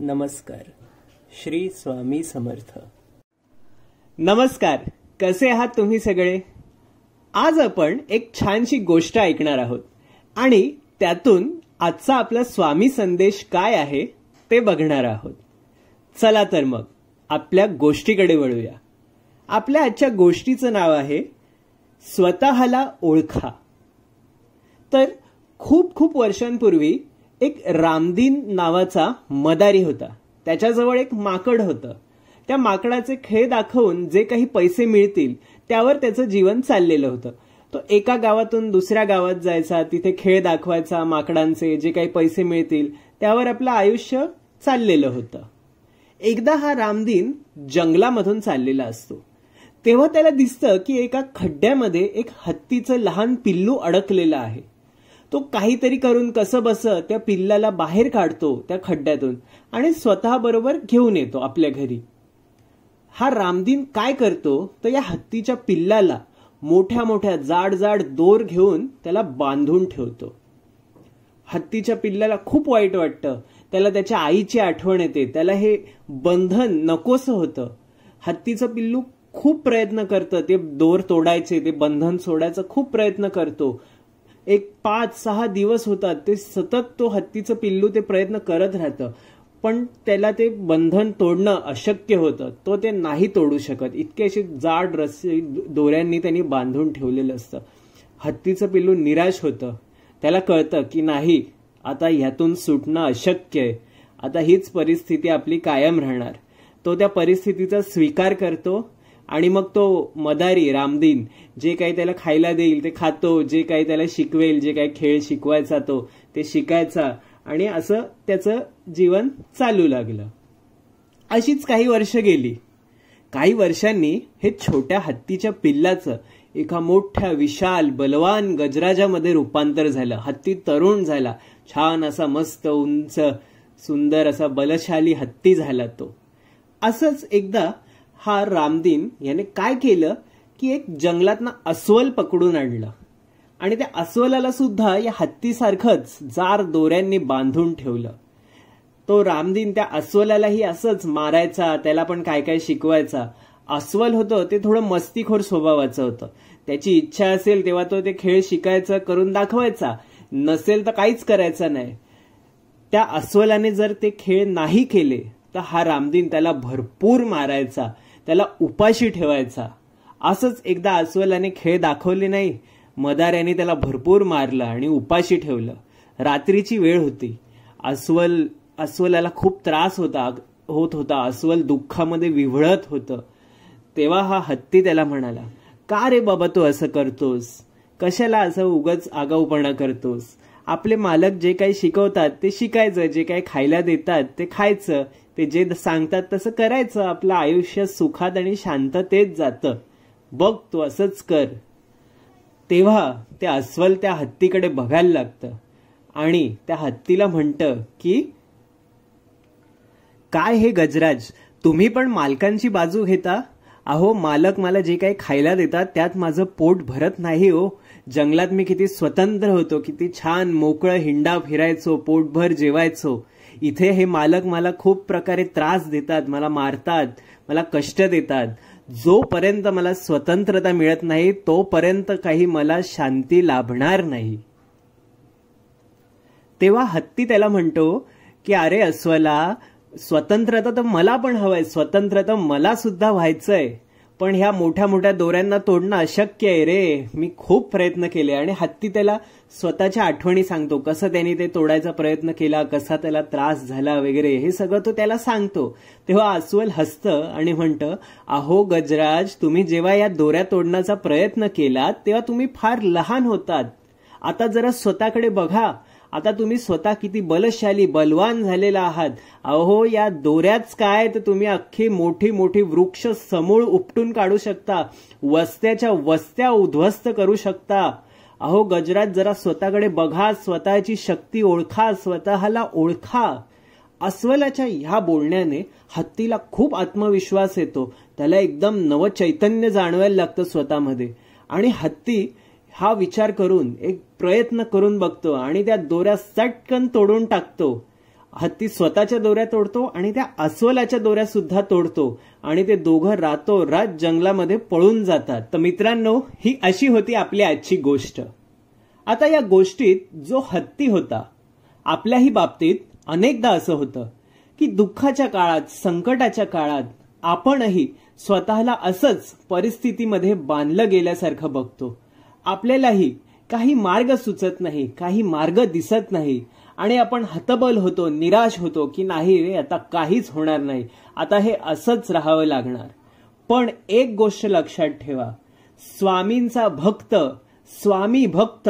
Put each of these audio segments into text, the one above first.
नमस्कार श्री स्वामी समर्थ नमस्कार कसे आहात तुम्ही सगळे आज आपण एक छानशी गोष्ट ऐकणार आहोत आणि त्यातून आजचा आपला स्वामी संदेश काय आहे ते बघणार आहोत चला तर मग आपल्या गोष्टीकडे वळूया आपल्या आजच्या गोष्टीचं नाव आहे स्वतःला ओळखा तर खूप खूप वर्षांपूर्वी एक रामदीन नावाचा मदारी होता त्याच्याजवळ एक माकड होतं त्या माकडाचे खेळ दाखवून जे काही पैसे मिळतील त्यावर त्याचं जीवन चाललेलं होतं तो एका गावातून दुसऱ्या गावात जायचा तिथे खेळ दाखवायचा माकडांचे जे काही पैसे मिळतील त्यावर आपलं आयुष्य चाललेलं होतं एकदा हा रामदीन जंगलामधून चाललेला असतो तेव्हा त्याला दिसतं की एका खड्ड्यामध्ये एक हत्तीचं लहान पिल्लू अडकलेलं आहे तो काहीतरी करून कसं बस त्या पिल्लाला बाहेर काढतो त्या खड्ड्यातून आणि स्वतःबरोबर घेऊन येतो आपल्या घरी हा रामदीन काय करतो तर या हत्तीच्या पिल्लाला मोठ्या मोठ्या जाड जाड दोर घेऊन त्याला बांधून ठेवतो हत्तीच्या पिल्लाला खूप वाईट वाटतं त्याला त्याच्या आईची आठवण येते त्याला हे बंधन नकोस होतं हत्तीचं पिल्लू खूप प्रयत्न करतं ते दोर तोडायचे ते बंधन सोडायचं खूप प्रयत्न करतो एक पाच सहा दिवस होतात ते सतत तो हत्तीचं पिल्लू ते प्रयत्न करत राहतं पण त्याला ते बंधन तोडणं अशक्य होतं तो ते नाही तोडू शकत इतके असे जाड रस्सी दोऱ्यांनी त्यांनी बांधून ठेवलेलं असतं हत्तीचं पिल्लू निराश होतं त्याला कळतं की नाही आता ह्यातून सुटणं अशक्य आहे आता हीच परिस्थिती आपली कायम राहणार तो त्या परिस्थितीचा स्वीकार करतो आणि मग तो मदारी रामदीन जे काही त्याला खायला देईल ते खातो जे काही त्याला शिकवेल जे काही खेळ शिकवायचा तो ते शिकायचा आणि असं त्याचं जीवन चालू लागलं अशीच काही वर्ष गेली काही वर्षांनी हे छोट्या हत्तीच्या पिल्लाचं एका मोठ्या विशाल बलवान गजराजामध्ये रूपांतर झालं हत्ती तरुण झाला छान असा मस्त उंच सुंदर असा बलशाली हत्ती झाला तो असंच एकदा हा रामदीन याने काय केलं की एक जंगलातनं अस्वल पकडून आणलं आणि त्या अस्वलाला सुद्धा या हत्तीसारखंच जार दोऱ्यांनी बांधून ठेवलं तो रामदीन त्या अस्वलालाही असंच मारायचा त्याला पण काय काय शिकवायचा अस्वल होतं ते थोडं मस्तीखोर स्वभावाचं होतं त्याची इच्छा असेल तेव्हा तो ते खेळ शिकायचा करून दाखवायचा नसेल तर काहीच करायचं नाही त्या अस्वलाने जर ते खेळ नाही केले तर हा रामदीन त्याला भरपूर मारायचा त्याला उपाशी ठेवायचा असंच एकदा अस्वलाने खेळ दाखवले नाही मदार यांनी त्याला भरपूर मारलं आणि उपाशी ठेवलं रात्रीची वेळ होती अस्वल अस्वलाला खूप त्रास होता होत होता अस्वल दुःखामध्ये विव्हळत होतं तेव्हा हा हत्ती त्याला म्हणाला का रे बाबा तू असं करतोस कशाला असं उगच आगाऊपणा करतोस आपले मालक जे काही शिकवतात ते शिकायचं जे काही खायला देतात ते खायचं ते जे सांगतात तसं करायचं आपलं आयुष्य सुखात आणि शांततेत जातं बघ तू असंच कर तेव्हा त्या अस्वल त्या हत्तीकडे बघायला लागतं आणि त्या हत्तीला म्हणत की काय हे गजराज तुम्ही पण मालकांची बाजू घेता अहो मालक मला जे काही खायला देतात त्यात माझं पोट भरत नाही हो जंगलात मी किती स्वतंत्र होतो किती छान मोकळं हिंडा फिरायचो पोटभर जेवायचो इथे हे मालक मला खूप प्रकारे त्रास देतात मला मारतात मला कष्ट देतात जोपर्यंत मला स्वतंत्रता मिळत नाही तोपर्यंत काही मला शांती लाभणार नाही तेव्हा हत्ती त्याला म्हणतो की अरे अस्वला स्वतंत्रता तर मला पण हवंय स्वतंत्रता मला सुद्धा व्हायचंय पण ह्या मोठ्या मोठ्या दोऱ्यांना तोडणं अशक्य आहे रे मी खूप प्रयत्न केले आणि हत्ती त्याला स्वतःच्या आठवणी सांगतो कसं त्याने ते तोडायचा प्रयत्न केला कसा त्याला त्रास झाला वगैरे हे सगळं तो त्याला सांगतो तेव्हा अस्वल हसतं आणि म्हणतं अहो गजराज तुम्ही जेव्हा या दोऱ्या तोडण्याचा प्रयत्न केलात तेव्हा तुम्ही फार लहान होतात आता जरा स्वतःकडे बघा आता तुम्ही स्वतः किती बलशाली बलवान झालेला आहात अहो या दोऱ्याच काय तर तुम्ही अख्खी मोठी मोठी वृक्ष समूळ उपटून काढू शकता वस्त्याच्या वस्त्या उद्ध्वस्त करू शकता अहो गजरात जरा स्वतःकडे बघा स्वतःची शक्ती ओळखा स्वतःला ओळखा अस्वलाच्या ह्या बोलण्याने हत्तीला खूप आत्मविश्वास येतो त्याला एकदम नवचैतन्य जाणवायला लागतं स्वतःमध्ये आणि हत्ती हा विचार करून एक प्रयत्न करून बघतो आणि त्या दोऱ्या सटकन तोडून टाकतो हत्ती स्वतःच्या दोऱ्या तोडतो आणि त्या अस्वलाच्या दोऱ्या सुद्धा तोडतो आणि ते दोघं रातोरात जंगलामध्ये पळून जातात तर मित्रांनो ही अशी होती आपली आजची गोष्ट आता या गोष्टीत जो हत्ती होता आपल्याही बाबतीत अनेकदा असं होतं की दुःखाच्या काळात संकटाच्या काळात आपणही स्वतःला असंच परिस्थितीमध्ये बांधलं गेल्यासारखं बघतो आपल्यालाही काही मार्ग सुचत नाही काही मार्ग दिसत नाही आणि आपण हतबल होतो निराश होतो की नाही रे आता काहीच होणार नाही आता हे असंच राहावं लागणार पण एक गोष्ट लक्षात ठेवा स्वामींचा भक्त स्वामी भक्त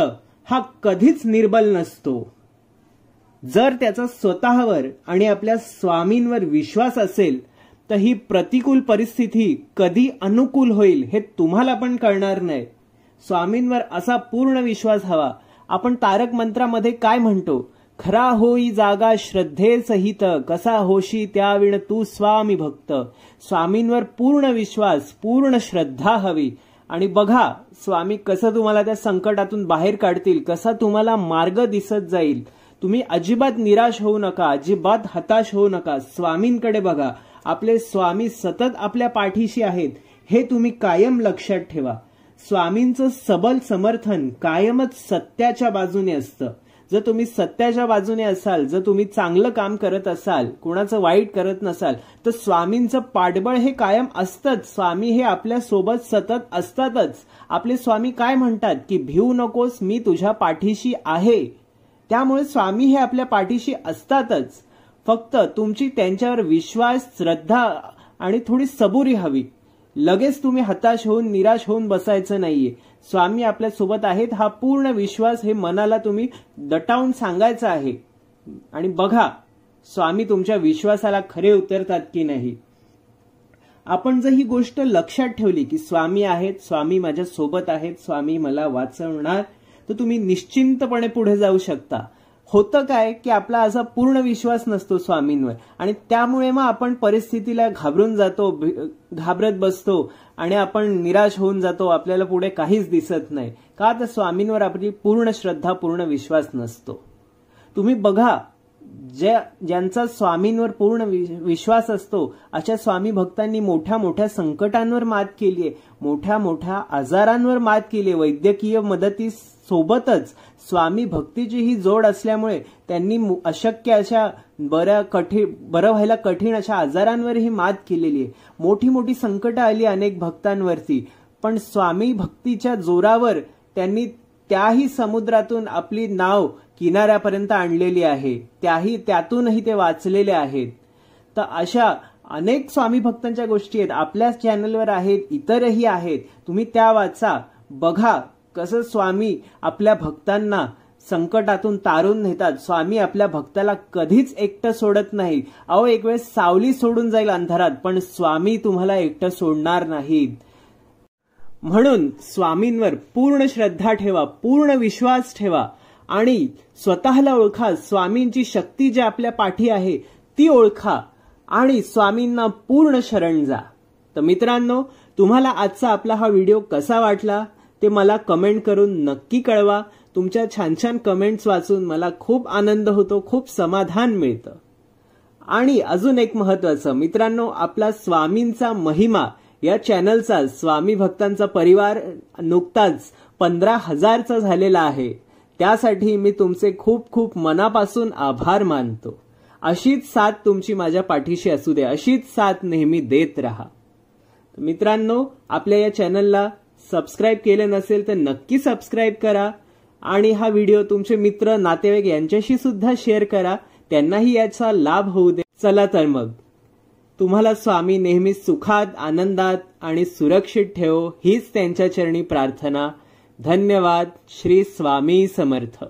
हा कधीच निर्बल नसतो जर त्याचा स्वतःवर आणि आपल्या स्वामींवर विश्वास असेल तर ही प्रतिकूल परिस्थिती कधी अनुकूल होईल हे तुम्हाला पण कळणार नाही स्वामींवर असा पूर्ण विश्वास हवा आपण तारक मंत्रामध्ये काय म्हणतो खरा होई जागा श्रद्धे सहित कसा होशी त्याविण तू स्वामी भक्त स्वामींवर पूर्ण विश्वास पूर्ण श्रद्धा हवी आणि बघा स्वामी कसं तुम्हाला त्या संकटातून बाहेर काढतील कसा तुम्हाला मार्ग दिसत जाईल तुम्ही अजिबात निराश होऊ नका अजिबात हताश होऊ नका स्वामींकडे बघा आपले स्वामी सतत आपल्या पाठीशी आहेत हे तुम्ही कायम लक्षात ठेवा स्वामींचं सबल समर्थन कायमच सत्याच्या बाजूने असतं जर तुम्ही सत्याच्या बाजूने असाल जर तुम्ही चांगलं काम करत असाल कोणाचं वाईट करत नसाल तर स्वामींचं पाठबळ हे कायम असतंच स्वामी हे आपल्या सोबत सतत असतातच आपले स्वामी काय म्हणतात की भिवू नकोस मी तुझ्या पाठीशी आहे त्यामुळे स्वामी हे आपल्या पाठीशी असतातच फक्त तुमची त्यांच्यावर विश्वास श्रद्धा आणि थोडी सबुरी हवी लगेच तुम्ही हताश होऊन निराश होऊन बसायचं नाहीये स्वामी आपल्या सोबत आहेत हा पूर्ण विश्वास हे मनाला तुम्ही दटावून सांगायचं आहे आणि बघा स्वामी तुमच्या विश्वासाला खरे उतरतात की नाही आपण जर ही गोष्ट लक्षात ठेवली की स्वामी आहेत स्वामी माझ्या सोबत आहेत स्वामी मला वाचवणार तर तुम्ही निश्चिंतपणे पुढे जाऊ शकता होतं काय की आपला असा पूर्ण विश्वास नसतो स्वामींवर आणि त्यामुळे मग आपण परिस्थितीला घाबरून जातो घाबरत बसतो आणि आपण निराश होऊन जातो आपल्याला पुढे काहीच दिसत नाही का तर स्वामींवर आपली पूर्ण श्रद्धा पूर्ण विश्वास नसतो तुम्ही बघा ज्या ज्यांचा स्वामींवर पूर्ण विश्वास असतो अशा स्वामी भक्तांनी मोठ्या मोठ्या संकटांवर मात केली आहे मोठ्या मोठ्या आजारांवर मात केली वैद्यकीय मदती सोबतच स्वामी भक्तीची ही जोड असल्यामुळे त्यांनी अशक्य अशा बऱ्या कठीण बरं व्हायला कठीण अशा आजारांवरही मात केलेली आहे मोठी मोठी संकट आली अनेक भक्तांवरती पण स्वामी भक्तीच्या जोरावर त्यांनी त्याही समुद्रातून आपली नाव किनाऱ्यापर्यंत आणलेली आहे त्याही त्यातूनही ते वाचलेले आहेत तर अशा अनेक स्वामी भक्तांच्या गोष्टी आहेत आपल्याच चॅनलवर आहेत इतरही आहेत तुम्ही त्या वाचा बघा कसं स्वामी आपल्या भक्तांना संकटातून तारून नेतात स्वामी आपल्या भक्ताला कधीच एकटं सोडत नाही अहो एक वेळेस सावली सोडून जाईल अंधारात पण स्वामी तुम्हाला एकटं सोडणार नाहीत म्हणून स्वामींवर पूर्ण श्रद्धा ठेवा पूर्ण विश्वास ठेवा आणि स्वतःला ओळखा स्वामींची शक्ती जी आपल्या पाठी आहे ती ओळखा आणि स्वामींना पूर्ण शरण जा तर मित्रांनो तुम्हाला आजचा आपला हा व्हिडिओ कसा वाटला ते मला कमेंट करून नक्की कळवा तुमच्या छान छान कमेंट्स वाचून मला खूप आनंद होतो खूप समाधान मिळतं आणि अजून एक महत्वाचं मित्रांनो आपला स्वामींचा महिमा या चॅनलचा स्वामी भक्तांचा परिवार नुकताच पंधरा हजारचा झालेला आहे त्यासाठी मी तुमचे खूप खूप मनापासून आभार मानतो अशीच साथ तुमची माझ्या पाठीशी असू दे अशीच साथ नेहमी देत राहा मित्रांनो आपल्या या चॅनलला सबस्क्राईब केले नसेल तर नक्की सबस्क्राईब करा आणि हा व्हिडिओ तुमचे मित्र नातेवाईक यांच्याशी सुद्धा शेअर करा त्यांनाही याचा लाभ होऊ दे चला तर मग तुम्हाला स्वामी नेहमी सुखात आनंदात आणि सुरक्षित ठेव हीच त्यांच्या चरणी प्रार्थना धन्यवाद श्री स्वामी समर्थ